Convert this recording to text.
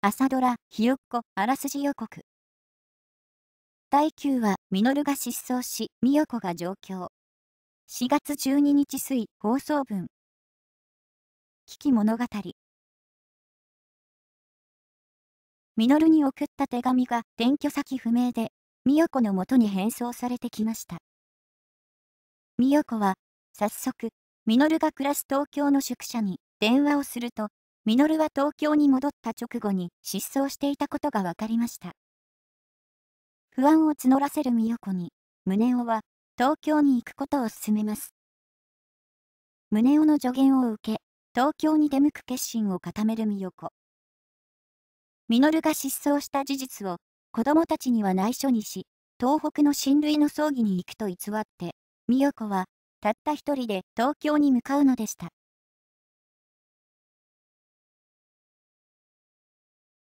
朝ドラ、ひよっこ、あらすじ予告。第9話、ミノルが失踪し、美代子が上京。4月12日水、放送分。危機物語。ミノルに送った手紙が、転居先不明で、美代子のもとに返送されてきました。美代子は、早速、ミノルが暮らす東京の宿舎に電話をすると、ミノルは東京に戻った直後に失踪していたことが分かりました。不安を募らせる美代子に、宗男は東京に行くことを勧めます。宗男の助言を受け、東京に出向く決心を固める美代子。ミノルが失踪した事実を子供たちには内緒にし、東北の親類の葬儀に行くと偽って、美代子はたった一人で東京に向かうのでした。